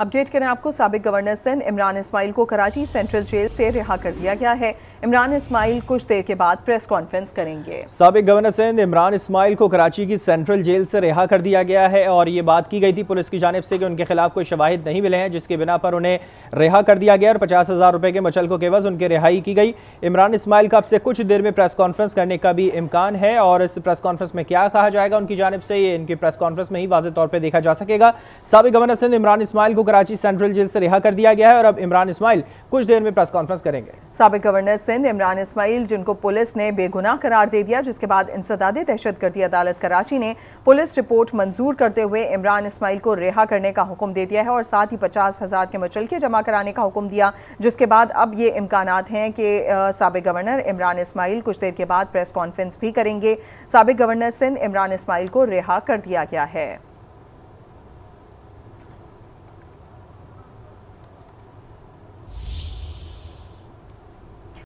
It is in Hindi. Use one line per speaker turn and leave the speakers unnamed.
अपडेट करें आपको सबक गवर्नर सिंध इमरान इसमाइल को कराची सेंट्रल जेल से रिहा कर दिया गया है इमरान इसमाइल कुछ देर के बाद प्रेस कॉन्फ्रेंस करेंगे
सबक गवर्नर सिंध इमरान इसमाइल को कराची की सेंट्रल जेल से रिहा कर दिया गया है और ये बात की गई थी पुलिस की जानब से कि उनके खिलाफ कोई शवाहिद नहीं मिले हैं जिसके बिना पर उन्हें रिहा कर दिया गया और पचास हज़ार रुपए के मचल को केवज उनके रिहाई की गई इमरान इसमाइल का अब से कुछ देर में प्रेस कॉन्फ्रेंस करने का भी इम्कान है और इस प्रेस कॉन्फ्रेंस में क्या कहा जाएगा उनकी जानब से ये इनकी प्रेस कॉन्फ्रेंस में ही वाजे तौर पर देखा जा सकेगा सबक गवर्नर सिंध इमरान इसमाइल को कराची सेंट्रल जेल से रिहा कर दिया गया है और अब इमरान इस्माइल कुछ देर में प्रेस कॉन्फ्रेंस करेंगे
सबक गवर्नर सिंध इमरान इस्माइल जिनको पुलिस ने बेगुनाह करार दे दिया जिसके बाद इंसदाद दहशत गर्दी अदालत कराची ने पुलिस रिपोर्ट मंजूर करते हुए इमरान इस्माइल को रिहा करने का हुक्म दे दिया है और साथ ही पचास हज़ार के मुचलके जमा कराने का हुक्म दिया जिसके बाद अब ये इम्कान हैं कि सबक गवर्नर इमरान इस्माइल कुछ देर के बाद प्रेस कॉन्फ्रेंस भी करेंगे सबक गवर्नर सिंध इमरान इस्माइल को रिहा कर दिया गया है